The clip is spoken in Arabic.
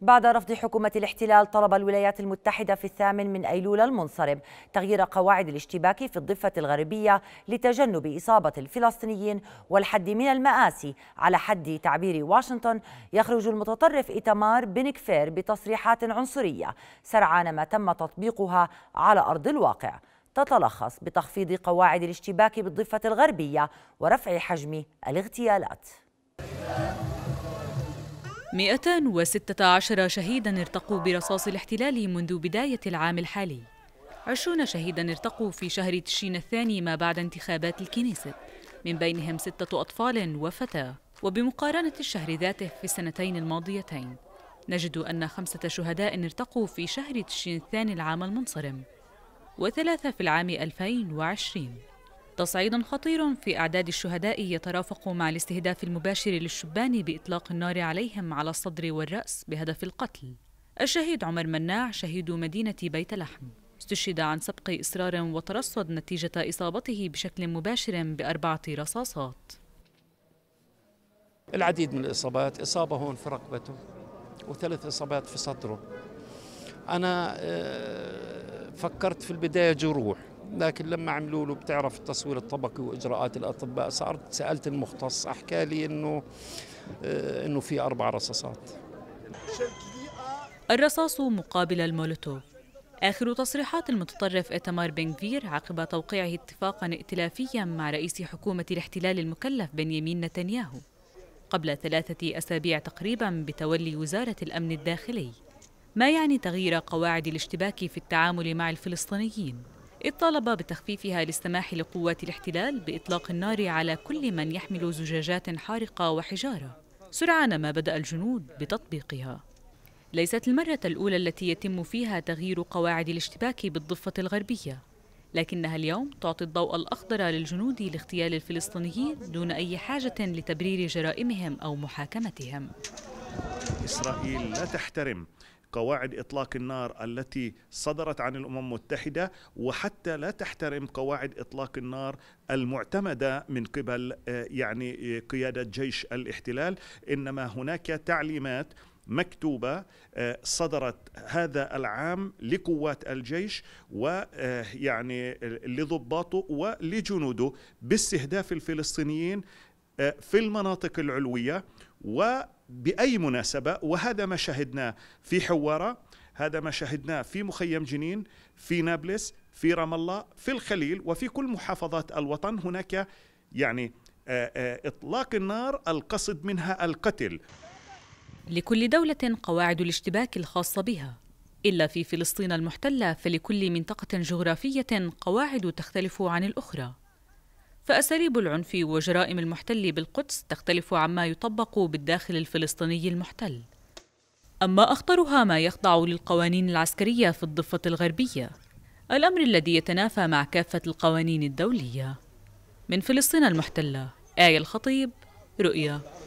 بعد رفض حكومة الاحتلال طلب الولايات المتحدة في الثامن من أيلول المنصرم تغيير قواعد الاشتباك في الضفة الغربية لتجنب إصابة الفلسطينيين والحد من المآسي على حد تعبير واشنطن يخرج المتطرف إتمار بن كفير بتصريحات عنصرية سرعان ما تم تطبيقها على أرض الواقع تتلخص بتخفيض قواعد الاشتباك بالضفة الغربية ورفع حجم الاغتيالات 216 شهيدا ارتقوا برصاص الاحتلال منذ بداية العام الحالي 20 شهيدا ارتقوا في شهر تشرين الثاني ما بعد انتخابات الكنيست من بينهم ستة أطفال وفتاة وبمقارنة الشهر ذاته في السنتين الماضيتين نجد أن خمسة شهداء ارتقوا في شهر تشرين الثاني العام المنصرم وثلاثة في العام 2020 تصعيد خطير في أعداد الشهداء يترافق مع الاستهداف المباشر للشبان بإطلاق النار عليهم على الصدر والرأس بهدف القتل الشهيد عمر مناع شهيد مدينة بيت لحم استشهد عن سبق إصرار وترصد نتيجة إصابته بشكل مباشر بأربعة رصاصات العديد من الإصابات إصابة هون في رقبته وثلاث إصابات في صدره أنا آه، فكرت في البداية جروح لكن لما عملوا له بتعرف التصوير الطبقي واجراءات الاطباء صارت سالت المختص احكى لي انه آه، انه في اربع رصاصات الرصاص مقابل المولوتوف آخر تصريحات المتطرف ايتمار بنغفير عقب توقيعه اتفاقا ائتلافيا مع رئيس حكومة الاحتلال المكلف بنيامين نتنياهو قبل ثلاثة أسابيع تقريبا بتولي وزارة الأمن الداخلي ما يعني تغيير قواعد الاشتباك في التعامل مع الفلسطينيين إذ طالب بتخفيفها للسماح لقوات الاحتلال بإطلاق النار على كل من يحمل زجاجات حارقة وحجارة سرعان ما بدأ الجنود بتطبيقها ليست المرة الأولى التي يتم فيها تغيير قواعد الاشتباك بالضفة الغربية لكنها اليوم تعطي الضوء الأخضر للجنود لاغتيال الفلسطينيين دون أي حاجة لتبرير جرائمهم أو محاكمتهم إسرائيل لا تحترم قواعد اطلاق النار التي صدرت عن الامم المتحده وحتى لا تحترم قواعد اطلاق النار المعتمده من قبل آه، يعني آه، قياده جيش الاحتلال انما هناك تعليمات مكتوبة آه، صدرت هذا العام لقوات الجيش ويعني لضباطه ولجنوده باستهداف الفلسطينيين في المناطق العلوية وبأي مناسبة وهذا ما شاهدناه في حوارة هذا ما شاهدناه في مخيم جنين في نابلس في رام الله في الخليل وفي كل محافظات الوطن هناك يعني آه، آه، إطلاق النار القصد منها القتل لكل دولة قواعد الاشتباك الخاصة بها إلا في فلسطين المحتلة فلكل منطقة جغرافية قواعد تختلف عن الأخرى فأساليب العنف وجرائم المحتل بالقدس تختلف عما يطبق بالداخل الفلسطيني المحتل أما أخطرها ما يخضع للقوانين العسكرية في الضفة الغربية الأمر الذي يتنافى مع كافة القوانين الدولية من فلسطين المحتلة آية الخطيب رؤيا